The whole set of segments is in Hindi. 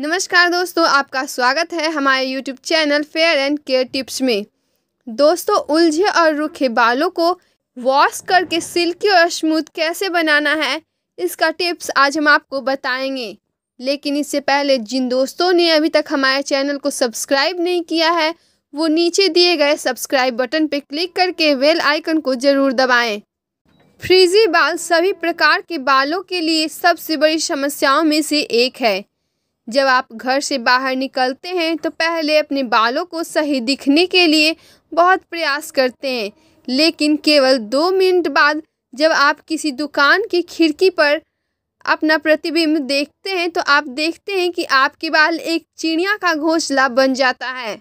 नमस्कार दोस्तों आपका स्वागत है हमारे YouTube channel fair and care tips में दोस्तों उलझे और रूखे बालों को वॉश करके सिल्की और स्मूथ कैसे बनाना है इसका टिप्स आज हम आपको बताएंगे लेकिन इससे पहले जिन दोस्तों ने अभी तक हमारे चैनल को सब्सक्राइब नहीं किया है वो नीचे दिए गए सब्सक्राइब बटन पर क्लिक करके वेल आइकन को ज़रूर दबाएँ फ्रीजी बाल सभी प्रकार के बालों के लिए सबसे बड़ी समस्याओं में से एक है जब आप घर से बाहर निकलते हैं तो पहले अपने बालों को सही दिखने के लिए बहुत प्रयास करते हैं लेकिन केवल दो मिनट बाद जब आप किसी दुकान की खिड़की पर अपना प्रतिबिंब देखते हैं तो आप देखते हैं कि आपके बाल एक चिड़िया का घोंसला बन जाता है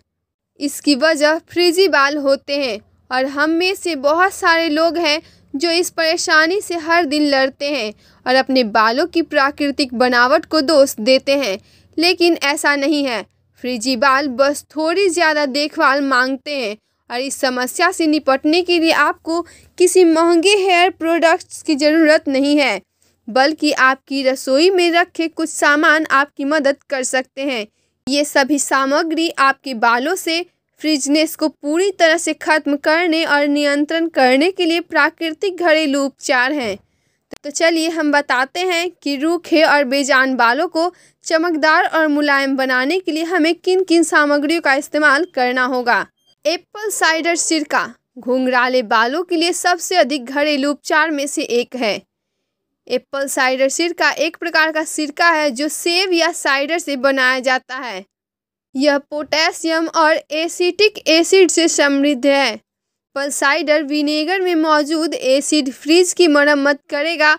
इसकी वजह फ्रिजी बाल होते हैं और हम में से बहुत सारे लोग हैं जो इस परेशानी से हर दिन लड़ते हैं और अपने बालों की प्राकृतिक बनावट को दोष देते हैं लेकिन ऐसा नहीं है फ्रिजी बाल बस थोड़ी ज़्यादा देखभाल मांगते हैं और इस समस्या से निपटने के लिए आपको किसी महंगे हेयर प्रोडक्ट्स की ज़रूरत नहीं है बल्कि आपकी रसोई में रखे कुछ सामान आपकी मदद कर सकते हैं ये सभी सामग्री आपके बालों से फ्रिजनेस को पूरी तरह से खत्म करने और नियंत्रण करने के लिए प्राकृतिक घरेलू उपचार हैं तो चलिए हम बताते हैं कि रूखे और बेजान बालों को चमकदार और मुलायम बनाने के लिए हमें किन किन सामग्रियों का इस्तेमाल करना होगा एप्पल साइडर सिरका घुंघराले बालों के लिए सबसे अधिक घरेलू उपचार में से एक है एप्पल साइडर सिरका एक प्रकार का सिरका है जो सेब या साइडर से बनाया जाता है यह पोटेशियम और एसिटिक एसिड से समृद्ध है पल्साइडर विनेगर में मौजूद एसिड फ्रिज की मरम्मत करेगा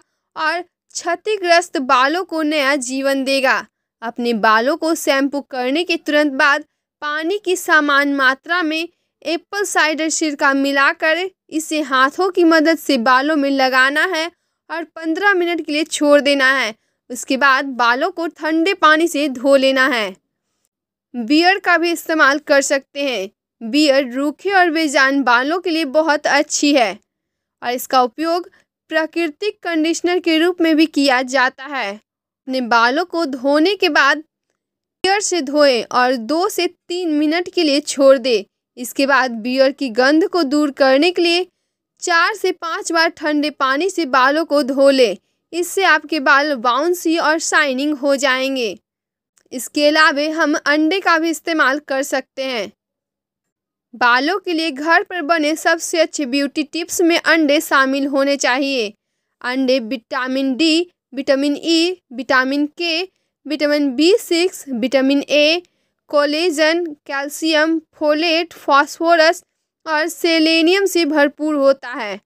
और क्षतिग्रस्त बालों को नया जीवन देगा अपने बालों को शैम्पू करने के तुरंत बाद पानी की समान मात्रा में एप्पल साइडर सिरका मिलाकर इसे हाथों की मदद से बालों में लगाना है और पंद्रह मिनट के लिए छोड़ देना है उसके बाद बालों को ठंडे पानी से धो लेना है बियर का भी इस्तेमाल कर सकते हैं बियर रूखे और बेजान बालों के लिए बहुत अच्छी है और इसका उपयोग प्राकृतिक कंडीशनर के रूप में भी किया जाता है अपने बालों को धोने के बाद बियर से धोएं और दो से तीन मिनट के लिए छोड़ दें इसके बाद बियर की गंध को दूर करने के लिए चार से पाँच बार ठंडे पानी से बालों को धो लें इससे आपके बाल बाउंसी और शाइनिंग हो जाएंगे इसके अलावे हम अंडे का भी इस्तेमाल कर सकते हैं बालों के लिए घर पर बने सबसे अच्छे ब्यूटी टिप्स में अंडे शामिल होने चाहिए अंडे vitamin D vitamin E vitamin K vitamin B six vitamin A collagen calcium folate phosphorus और सेलेनियम से भरपूर होता है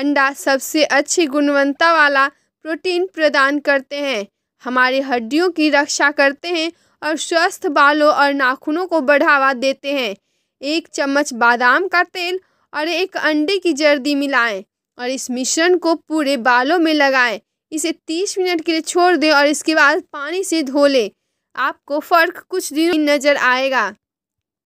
अंडा सबसे अच्छी गुणवत्ता वाला प्रोटीन प्रदान करते हैं हमारे हड्डियों की रक्षा करते हैं और स्वस्थ बालों और नाखूनों को बढ़ावा देते हैं एक चम्मच बादाम का तेल और एक अंडे की जर्दी मिलाएं और इस मिश्रण को पूरे बालों में लगाएं इसे तीस मिनट के लिए छोड़ दें और इसके बाद पानी से धो लें आपको फ़र्क कुछ दिन नज़र आएगा